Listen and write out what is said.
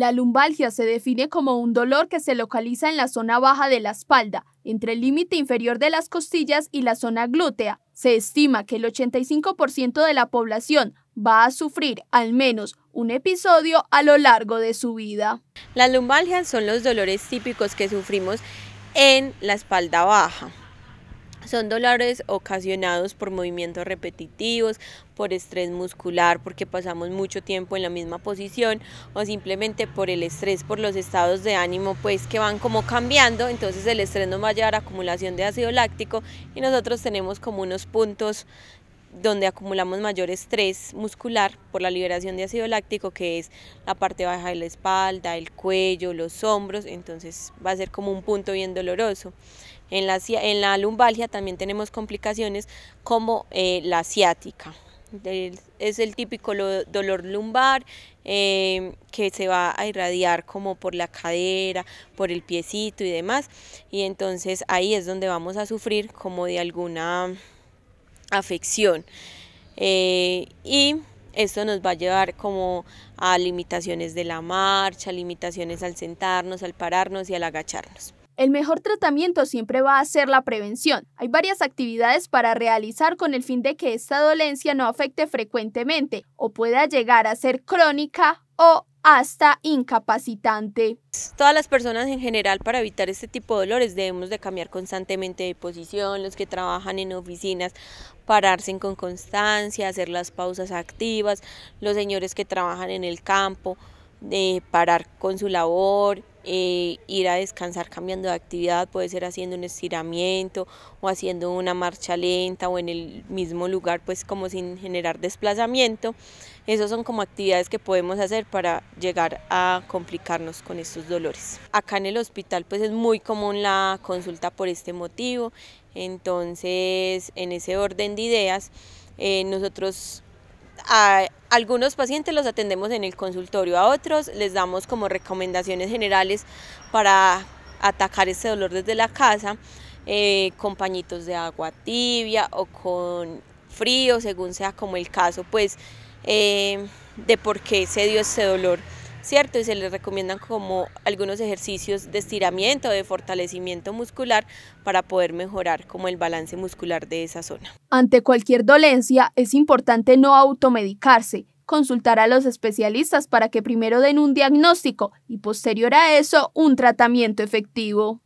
La lumbalgia se define como un dolor que se localiza en la zona baja de la espalda, entre el límite inferior de las costillas y la zona glútea. Se estima que el 85% de la población va a sufrir al menos un episodio a lo largo de su vida. Las lumbalgias son los dolores típicos que sufrimos en la espalda baja. Son dolores ocasionados por movimientos repetitivos, por estrés muscular, porque pasamos mucho tiempo en la misma posición o simplemente por el estrés, por los estados de ánimo pues que van como cambiando, entonces el estrés nos va a llevar a acumulación de ácido láctico y nosotros tenemos como unos puntos donde acumulamos mayor estrés muscular por la liberación de ácido láctico, que es la parte baja de la espalda, el cuello, los hombros, entonces va a ser como un punto bien doloroso. En la, en la lumbalgia también tenemos complicaciones como eh, la ciática. Es el típico dolor lumbar em, que se va a irradiar como por la cadera, por el piecito y demás. Y entonces ahí es donde vamos a sufrir como de alguna afección. Eh, y esto nos va a llevar como a limitaciones de la marcha, limitaciones al sentarnos, al pararnos y al agacharnos. El mejor tratamiento siempre va a ser la prevención. Hay varias actividades para realizar con el fin de que esta dolencia no afecte frecuentemente o pueda llegar a ser crónica o hasta incapacitante. Todas las personas en general para evitar este tipo de dolores debemos de cambiar constantemente de posición, los que trabajan en oficinas pararse con constancia, hacer las pausas activas, los señores que trabajan en el campo, de parar con su labor, eh, ir a descansar cambiando de actividad, puede ser haciendo un estiramiento o haciendo una marcha lenta o en el mismo lugar, pues como sin generar desplazamiento. Esas son como actividades que podemos hacer para llegar a complicarnos con estos dolores. Acá en el hospital pues es muy común la consulta por este motivo, entonces en ese orden de ideas eh, nosotros a algunos pacientes los atendemos en el consultorio, a otros les damos como recomendaciones generales para atacar este dolor desde la casa, eh, con pañitos de agua tibia o con frío, según sea como el caso, pues eh, de por qué se dio este dolor. ¿cierto? Y se les recomiendan como algunos ejercicios de estiramiento, de fortalecimiento muscular para poder mejorar como el balance muscular de esa zona. Ante cualquier dolencia es importante no automedicarse, consultar a los especialistas para que primero den un diagnóstico y posterior a eso un tratamiento efectivo.